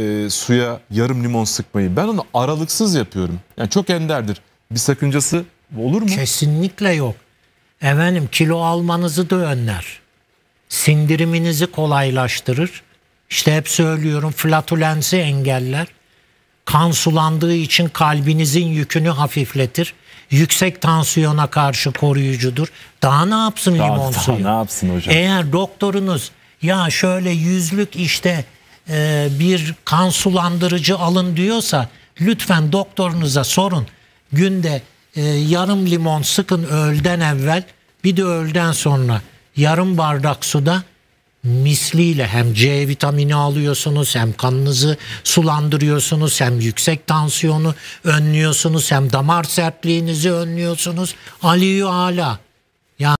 e, suya yarım limon sıkmayı. Ben onu aralıksız yapıyorum. Yani çok enderdir. Bir sakıncası olur mu? Kesinlikle yok. Efendim kilo almanızı da önler. Sindiriminizi kolaylaştırır. İşte hep söylüyorum flatulensi engeller. Kan sulandığı için kalbinizin yükünü hafifletir. Yüksek tansiyona karşı koruyucudur. Daha ne yapsın daha, limon daha suyu? ne yapsın hocam? Eğer doktorunuz ya şöyle yüzlük işte e, bir kan sulandırıcı alın diyorsa lütfen doktorunuza sorun. Günde e, yarım limon sıkın öğleden evvel bir de öğleden sonra yarım bardak suda misliyle hem C vitamini alıyorsunuz hem kanınızı sulandırıyorsunuz hem yüksek tansiyonu önlüyorsunuz hem damar sertliğinizi önlüyorsunuz. Aliyu ala